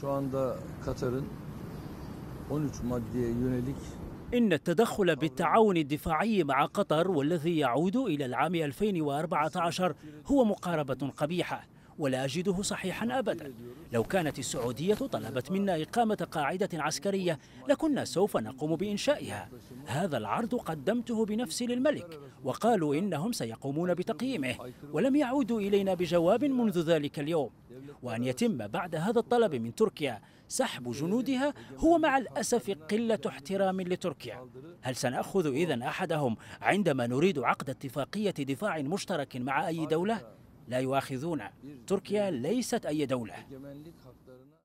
Şu anda Katar'ın 13 maddeye yönelik إن التدخل بالتعاون الدفاعي مع قطر والذي يعود إلى العام 2014 هو مقاربة قبيحة ولا أجده صحيحا أبدا لو كانت السعودية طلبت منا إقامة قاعدة عسكرية لكنا سوف نقوم بإنشائها هذا العرض قدمته بنفسي للملك وقالوا إنهم سيقومون بتقييمه ولم يعودوا إلينا بجواب منذ ذلك اليوم وأن يتم بعد هذا الطلب من تركيا سحب جنودها هو مع الأسف قلة احترام لتركيا هل سنأخذ إذن أحدهم عندما نريد عقد اتفاقية دفاع مشترك مع أي دولة؟ لا يؤاخذون تركيا ليست أي دولة